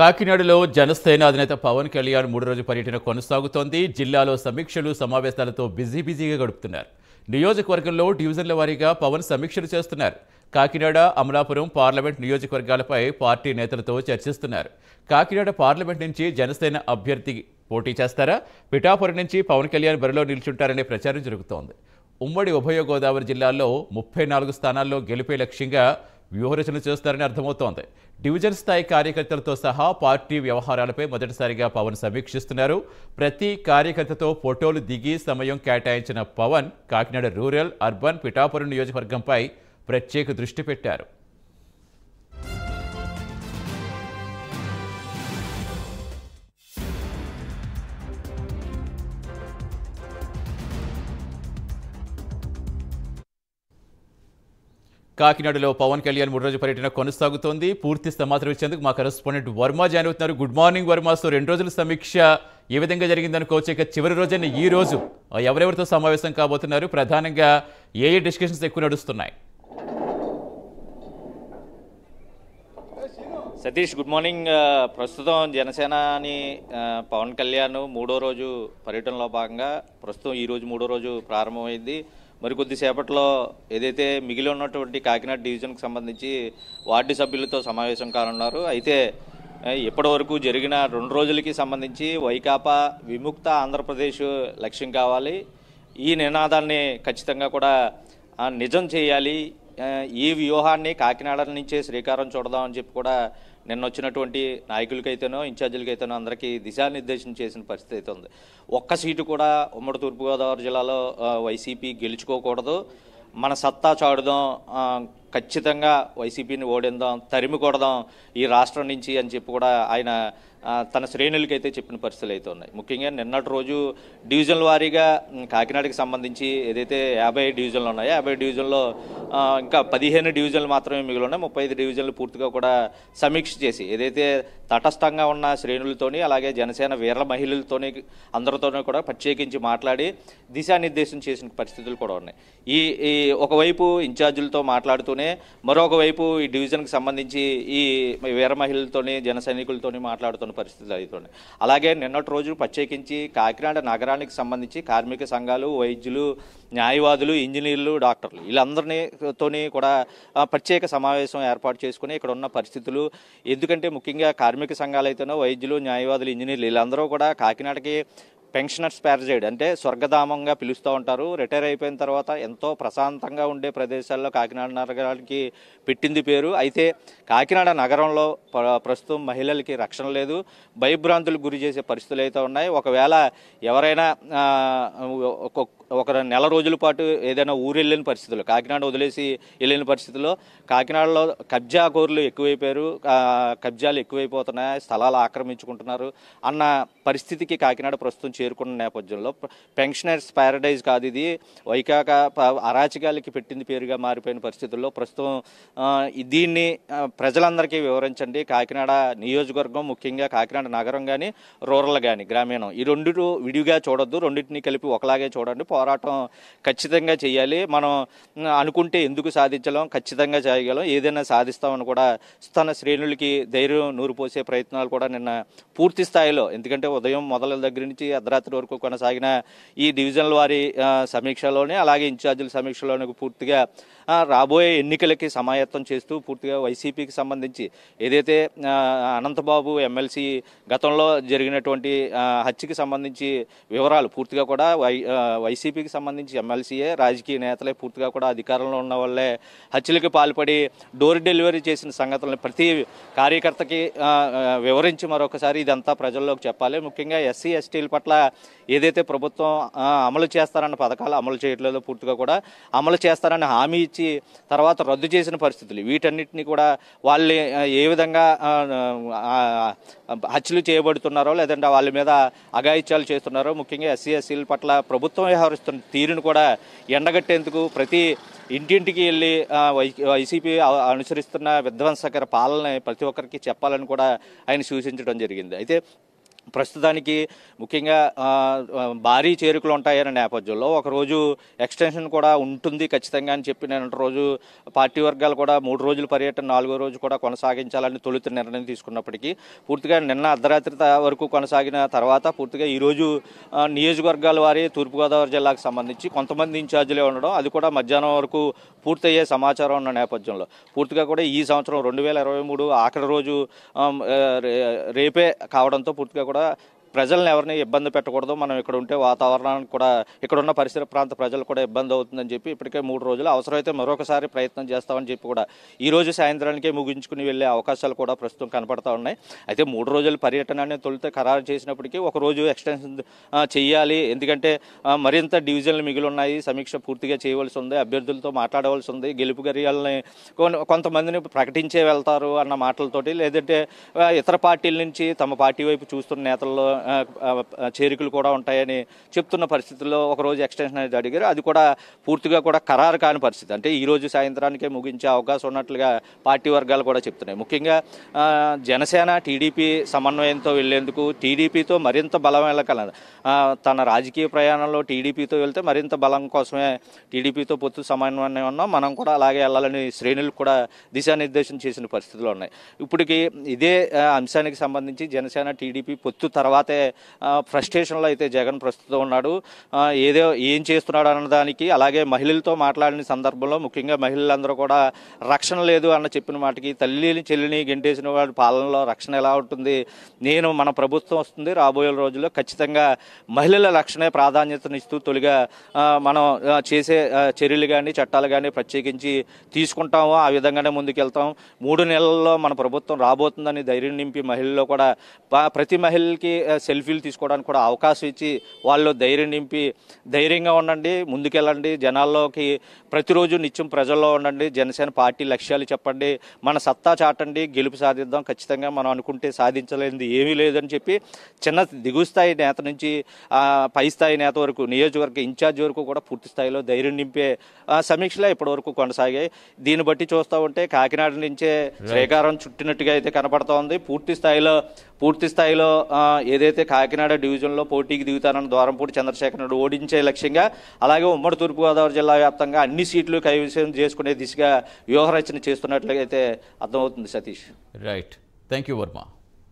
కాకినాడలో జనసేన అధినేత పవన్ కళ్యాణ్ మూడు రోజు పర్యటన కొనసాగుతోంది జిల్లాలో సమీక్షలు సమావేశాలతో బిజీ బిజీగా గడుపుతున్నారు నియోజకవర్గంలో డివిజన్ల వారీగా పవన్ సమీక్షలు చేస్తున్నారు కాకినాడ అమలాపురం పార్లమెంట్ నియోజకవర్గాలపై పార్టీ నేతలతో చర్చిస్తున్నారు కాకినాడ పార్లమెంట్ నుంచి జనసేన అభ్యర్థి పోటీ చేస్తారా పిఠాపురం నుంచి పవన్ కళ్యాణ్ బరిలో నిల్చుంటారనే ప్రచారం జరుగుతోంది ఉమ్మడి ఉభయ గోదావరి జిల్లాల్లో ముప్పై నాలుగు స్థానాల్లో గెలిపే లక్ష్యంగా వ్యూహరచన చేస్తారని అర్థమవుతోంది డివిజన్ స్థాయి కార్యకర్తలతో సహా పార్టీ వ్యవహారాలపై మొదటిసారిగా పవన్ సమీక్షిస్తున్నారు ప్రతి కార్యకర్తతో ఫోటోలు దిగి సమయం కేటాయించిన పవన్ కాకినాడ రూరల్ అర్బన్ పిఠాపురం నియోజకవర్గంపై ప్రత్యేక దృష్టి పెట్టారు కాకినాడలో పవన్ కళ్యాణ్ మూడు రోజు పర్యటన కొనసాగుతోంది పూర్తి సమాచారం ఇచ్చేందుకు మా కరెస్పాండెంట్ వర్మ జాయిన్ అవుతున్నారు గుడ్ మార్నింగ్ వర్మ సో రెండు రోజుల సమీక్ష ఏ విధంగా జరిగిందనుకోవచ్చు ఇక చివరి రోజైన ఈ రోజు ఎవరెవరితో సమావేశం కాబోతున్నారు ప్రధానంగా ఏ ఏ డిస్కషన్స్ ఎక్కువ నడుస్తున్నాయి సతీష్ గుడ్ మార్నింగ్ ప్రస్తుతం జనసేనని పవన్ కళ్యాణ్ మూడో రోజు పర్యటనలో భాగంగా ప్రస్తుతం ఈరోజు మూడో రోజు ప్రారంభమైంది మరికొద్దిసేపట్లో ఏదైతే మిగిలి ఉన్నటువంటి కాకినాడ డివిజన్కు సంబంధించి వార్డు సభ్యులతో సమావేశం కానున్నారు అయితే ఇప్పటివరకు జరిగిన రెండు రోజులకి సంబంధించి వైకాపా విముక్త ఆంధ్రప్రదేశ్ లక్ష్యం కావాలి ఈ నినాదాన్ని ఖచ్చితంగా కూడా నిజం చేయాలి ఈ వ్యూహాన్ని కాకినాడ నుంచే శ్రీకారం చూడదామని చెప్పి కూడా నిన్న వచ్చినటువంటి నాయకులకైతేనో ఇన్ఛార్జీలకైతేనో అందరికీ దిశానిర్దేశం చేసిన పరిస్థితి అయితే ఉంది ఒక్క సీటు కూడా ఉమ్మడి తూర్పుగోదావరి జిల్లాలో వైసీపీ గెలుచుకోకూడదు మన సత్తా చాడుదాం ఖచ్చితంగా వైసీపీని ఓడిందాం తరిమి కొడదాం ఈ రాష్ట్రం నుంచి అని చెప్పి కూడా ఆయన తన శ్రేణులకైతే చెప్పిన పరిస్థితులు అయితే ఉన్నాయి ముఖ్యంగా నిన్నటి రోజు డివిజన్ల వారీగా కాకినాడకి సంబంధించి ఏదైతే యాభై డివిజన్లు ఉన్నాయో యాభై డివిజన్లో ఇంకా పదిహేను డివిజన్లు మాత్రమే మిగిలి ఉన్నాయి ముప్పై ఐదు డివిజన్లు పూర్తిగా కూడా సమీక్ష చేసి ఏదైతే తటస్థంగా ఉన్న శ్రేణులతోని అలాగే జనసేన వీరల మహిళలతోని అందరితోనే కూడా ప్రత్యేకించి మాట్లాడి దిశానిర్దేశం చేసిన పరిస్థితులు కూడా ఉన్నాయి ఈ ఈ ఒకవైపు ఇన్ఛార్జీలతో మాట్లాడుతూనే మరొక వైపు ఈ డివిజన్కి సంబంధించి ఈ వీర మహిళలతోని జన సైనికులతోని మాట్లాడుతున్న పరిస్థితులు అవుతున్నాయి అలాగే నిన్నటి రోజు ప్రత్యేకించి కాకినాడ నగరానికి సంబంధించి కార్మిక సంఘాలు వైద్యులు న్యాయవాదులు ఇంజనీర్లు డాక్టర్లు వీళ్ళందరినీ తోని కూడా ప్రత్యేక సమావేశం ఏర్పాటు చేసుకుని ఇక్కడ ఉన్న పరిస్థితులు ఎందుకంటే ముఖ్యంగా కార్మిక సంఘాలైతేనో వైద్యులు న్యాయవాదులు ఇంజనీర్లు వీళ్ళందరూ కూడా కాకినాడకి పెన్షనర్స్ ప్యారజైడ్ అంటే స్వర్గధామంగా పిలుస్తూ ఉంటారు రిటైర్ అయిపోయిన తర్వాత ఎంతో ప్రశాంతంగా ఉండే ప్రదేశాల్లో కాకినాడ నగరానికి పెట్టింది పేరు అయితే కాకినాడ నగరంలో ప్రస్తుతం మహిళలకి రక్షణ లేదు భయభ్రాంతులకు గురి చేసే పరిస్థితులు అయితే ఉన్నాయి ఒకవేళ ఎవరైనా ఒక నెల రోజుల పాటు ఏదైనా ఊరు వెళ్ళిన పరిస్థితుల్లో కాకినాడ వదిలేసి వెళ్ళిన పరిస్థితుల్లో కాకినాడలో కబ్జా కోర్లు ఎక్కువైపోయారు కబ్జాలు ఎక్కువైపోతున్నాయి స్థలాలు ఆక్రమించుకుంటున్నారు అన్న పరిస్థితికి కాకినాడ ప్రస్తుతం చేరుకున్న నేపథ్యంలో పెన్షనర్స్ ప్యారడైజ్ కాదు ఇది వైకాక అరాచకాలకి పెట్టింది పేరుగా మారిపోయిన పరిస్థితుల్లో ప్రస్తుతం దీన్ని ప్రజలందరికీ వివరించండి కాకినాడ నియోజకవర్గం ముఖ్యంగా కాకినాడ నగరం కానీ రూరల్ కానీ గ్రామీణం ఈ రెండు విడిగా చూడొద్దు రెండింటినీ కలిపి ఒకలాగే చూడండి పోరాటం ఖచ్చితంగా చేయాలి మనం అనుకుంటే ఎందుకు సాధించలేం ఖచ్చితంగా చేయగలం ఏదైనా సాధిస్తామని కూడా తన శ్రేణులకి ధైర్యం పోసే ప్రయత్నాలు కూడా నిన్న పూర్తి స్థాయిలో ఎందుకంటే ఉదయం మొదల దగ్గర నుంచి అర్ధరాత్రి వరకు కొనసాగిన ఈ డివిజన్ల వారి సమీక్షలోనే అలాగే ఇన్ఛార్జీల సమీక్షలోనే పూర్తిగా రాబోయే ఎన్నికలకి సమాయత్తం చేస్తూ పూర్తిగా వైసీపీకి సంబంధించి ఏదైతే అనంతబాబు ఎమ్మెల్సీ గతంలో జరిగినటువంటి హత్యకి సంబంధించి వివరాలు పూర్తిగా కూడా వై వైసీపీకి సంబంధించి ఎమ్మెల్సీయే రాజకీయ నేతలే పూర్తిగా కూడా అధికారంలో ఉన్న వాళ్ళే హత్యలకు పాల్పడి డోర్ డెలివరీ చేసిన సంగతులను ప్రతి కార్యకర్తకి వివరించి మరొకసారి ఇదంతా ప్రజల్లోకి చెప్పాలి ముఖ్యంగా ఎస్సీ ఎస్టీల పట్ల ఏదైతే ప్రభుత్వం అమలు చేస్తారన్న పథకాలు అమలు చేయట్లేదో పూర్తిగా కూడా అమలు చేస్తారని హామీ ఇచ్చి చేసి తర్వాత రద్దు చేసిన పరిస్థితులు వీటన్నిటిని కూడా వాళ్ళు ఏ విధంగా హత్యలు చేయబడుతున్నారో లేదంటే వాళ్ళ మీద అఘాయిత్యాలు చేస్తున్నారో ముఖ్యంగా ఎస్సీ ఎస్సీల పట్ల ప్రభుత్వం వ్యవహరిస్తున్న తీరును కూడా ఎండగట్టేందుకు ప్రతి ఇంటింటికి వెళ్ళి వైసీపీ అనుసరిస్తున్న విధ్వంసకర పాలన ప్రతి ఒక్కరికి చెప్పాలని కూడా ఆయన సూచించడం జరిగింది అయితే ప్రస్తుతానికి ముఖ్యంగా భారీ చేరుకులు ఉంటాయనే నేపథ్యంలో ఒకరోజు ఎక్స్టెన్షన్ కూడా ఉంటుంది ఖచ్చితంగా అని చెప్పి నేను రోజు పార్టీ వర్గాలు కూడా మూడు రోజుల పర్యటన నాలుగో రోజు కూడా కొనసాగించాలని తొలుత నిర్ణయం తీసుకున్నప్పటికీ పూర్తిగా నిన్న అర్ధరాత్రి వరకు కొనసాగిన తర్వాత పూర్తిగా ఈరోజు నియోజకవర్గాల వారి తూర్పుగోదావరి జిల్లాకు సంబంధించి కొంతమంది ఇన్ఛార్జీలే ఉండడం అది కూడా మధ్యాహ్నం వరకు పూర్తయ్యే సమాచారం ఉన్న నేపథ్యంలో పూర్తిగా కూడా ఈ సంవత్సరం రెండు వేల ఇరవై మూడు ఆఖరి రోజు రేపే కావడంతో పూర్తిగా కూడా ప్రజలను ఎవరిని ఇబ్బంది పెట్టకూడదు మనం ఇక్కడ ఉంటే వాతావరణానికి కూడా ఇక్కడ ఉన్న పరిసర ప్రాంత ప్రజలు కూడా ఇబ్బంది అవుతుందని చెప్పి ఇప్పటికే మూడు రోజులు అవసరమైతే మరొకసారి ప్రయత్నం చేస్తామని చెప్పి కూడా ఈ రోజు సాయంత్రానికే ముగించుకుని వెళ్ళే అవకాశాలు కూడా ప్రస్తుతం కనపడతా ఉన్నాయి అయితే మూడు రోజుల పర్యటనని తొలితే ఖరారు చేసినప్పటికీ ఒక రోజు ఎక్స్టెన్షన్ చేయాలి ఎందుకంటే మరింత డివిజన్లు మిగిలి ఉన్నాయి సమీక్ష పూర్తిగా చేయవలసి ఉంది అభ్యర్థులతో మాట్లాడవలసి ఉంది గెలుపు గరియాలని కొంతమందిని ప్రకటించే వెళ్తారు అన్న మాటలతోటి లేదంటే ఇతర పార్టీల నుంచి తమ పార్టీ వైపు చూస్తున్న నేతల్లో చేరికలు కూడా ఉంటాయని చెప్తున్న పరిస్థితుల్లో ఒకరోజు ఎక్స్టెన్షన్ అనేది అడిగారు అది కూడా పూర్తిగా కూడా ఖరారు కాని పరిస్థితి అంటే ఈరోజు సాయంత్రానికే ముగించే అవకాశం ఉన్నట్లుగా పార్టీ వర్గాలు కూడా చెప్తున్నాయి ముఖ్యంగా జనసేన టీడీపీ సమన్వయంతో వెళ్లేందుకు టీడీపీతో మరింత బలం వెళ్ళగల తన రాజకీయ ప్రయాణంలో టీడీపీతో వెళ్తే మరింత బలం కోసమే టీడీపీతో పొత్తు సమన్వయం ఉన్నాం మనం కూడా అలాగే వెళ్ళాలని శ్రేణులు కూడా దిశానిర్దేశం చేసిన పరిస్థితులు ఉన్నాయి ఇప్పటికి ఇదే అంశానికి సంబంధించి జనసేన టీడీపీ పొత్తు తర్వాత లేకపోతే ఫ్రస్ట్రేషన్లో అయితే జగన్ ప్రస్తుతం ఉన్నాడు ఏదో ఏం చేస్తున్నాడు అన్నదానికి అలాగే మహిళలతో మాట్లాడిన సందర్భంలో ముఖ్యంగా మహిళలందరూ కూడా రక్షణ లేదు అన్న చెప్పిన మాటకి తల్లిని చెల్లిని గెంటేసిన వాడి పాలనలో రక్షణ ఎలా ఉంటుంది నేను మన ప్రభుత్వం వస్తుంది రాబోయే రోజుల్లో ఖచ్చితంగా మహిళల రక్షణే ప్రాధాన్యతనిస్తూ తొలిగా మనం చేసే చర్యలు కానీ చట్టాలు కానీ ప్రత్యేకించి తీసుకుంటాము ఆ విధంగానే ముందుకెళ్తాం మూడు నెలల్లో మన ప్రభుత్వం రాబోతుందని ధైర్యం నింపి మహిళల్లో కూడా ప్రతి మహిళకి సెల్ఫీలు తీసుకోవడానికి కూడా అవకాశం ఇచ్చి వాళ్ళు ధైర్యం నింపి ధైర్యంగా ఉండండి ముందుకెళ్ళండి జనాల్లోకి ప్రతిరోజు నిత్యం ప్రజల్లో ఉండండి జనసేన పార్టీ లక్ష్యాలు చెప్పండి మన సత్తా చాటండి గెలుపు సాధిద్దాం ఖచ్చితంగా మనం అనుకుంటే సాధించలేనిది ఏమీ లేదని చెప్పి చిన్న దిగు స్థాయి నేత నుంచి పై స్థాయి నేత వరకు నియోజకవర్గ ఇన్ఛార్జ్ వరకు కూడా పూర్తి స్థాయిలో ధైర్యం నింపే సమీక్షలే ఇప్పటివరకు కొనసాగాయి దీన్ని బట్టి చూస్తూ ఉంటే కాకినాడ నుంచే శ్రీకారం చుట్టినట్టుగా అయితే కనపడుతోంది పూర్తి స్థాయిలో పూర్తి స్థాయిలో ఏదైతే కాకినాడ డివిజన్లో పోటీకి దిగుతారన్న ద్వారంపూడి రెడ్డి ఓడించే లక్ష్యంగా అలాగే ఉమ్మడి తూర్పుగోదావరి జిల్లా వ్యాప్తంగా అన్ని సీట్లు కైవసం చేసుకునే దిశగా వ్యూహరచన చేస్తున్నట్లయితే అర్థమవుతుంది Satish right thank you Varma